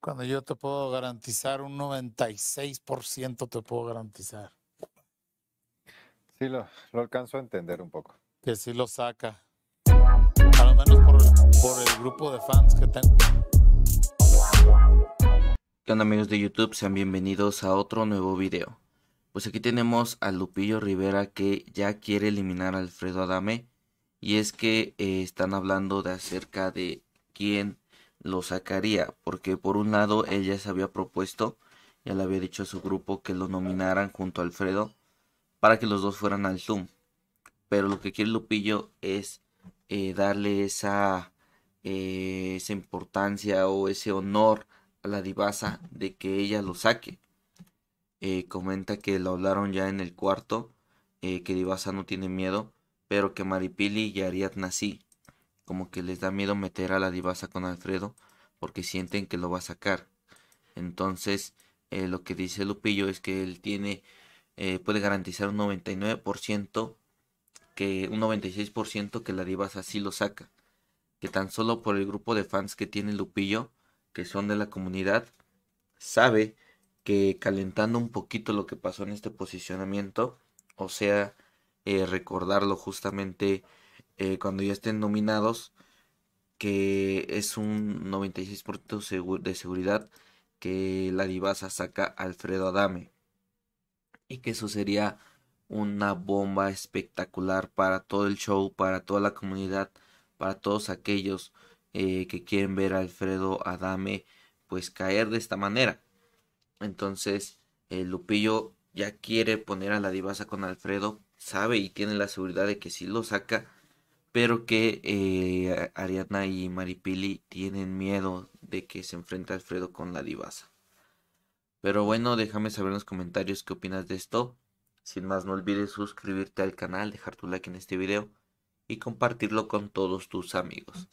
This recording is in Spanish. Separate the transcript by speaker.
Speaker 1: Cuando yo te puedo garantizar un 96%, te puedo garantizar. Sí, lo, lo alcanzo a entender un poco. Que sí lo saca. A menos por, el grupo de fans que tengo.
Speaker 2: ¿Qué onda amigos de YouTube? Sean bienvenidos a otro nuevo video. Pues aquí tenemos a Lupillo Rivera que ya quiere eliminar a Alfredo Adame. Y es que eh, están hablando de acerca de quién lo sacaría, porque por un lado ella se había propuesto, ya le había dicho a su grupo que lo nominaran junto a Alfredo para que los dos fueran al Zoom. Pero lo que quiere Lupillo es eh, darle esa, eh, esa importancia o ese honor a la divasa de que ella lo saque. Eh, comenta que lo hablaron ya en el cuarto, que Divasa no tiene miedo, pero que Maripili y Ariadna sí como que les da miedo meter a la divasa con Alfredo porque sienten que lo va a sacar. Entonces, eh, lo que dice Lupillo es que él tiene, eh, puede garantizar un 99%, que un 96% que la divasa sí lo saca. Que tan solo por el grupo de fans que tiene Lupillo, que son de la comunidad, sabe que calentando un poquito lo que pasó en este posicionamiento, o sea, eh, recordarlo justamente eh, cuando ya estén nominados, que es un 96% de seguridad que la divasa saca a Alfredo Adame. Y que eso sería una bomba espectacular para todo el show, para toda la comunidad, para todos aquellos eh, que quieren ver a Alfredo Adame pues caer de esta manera. Entonces, el eh, Lupillo ya quiere poner a la divasa con Alfredo, sabe y tiene la seguridad de que si lo saca, pero que eh, Ariadna y Maripili tienen miedo de que se enfrente Alfredo con la divasa. Pero bueno, déjame saber en los comentarios qué opinas de esto. Sin más, no olvides suscribirte al canal, dejar tu like en este video y compartirlo con todos tus amigos.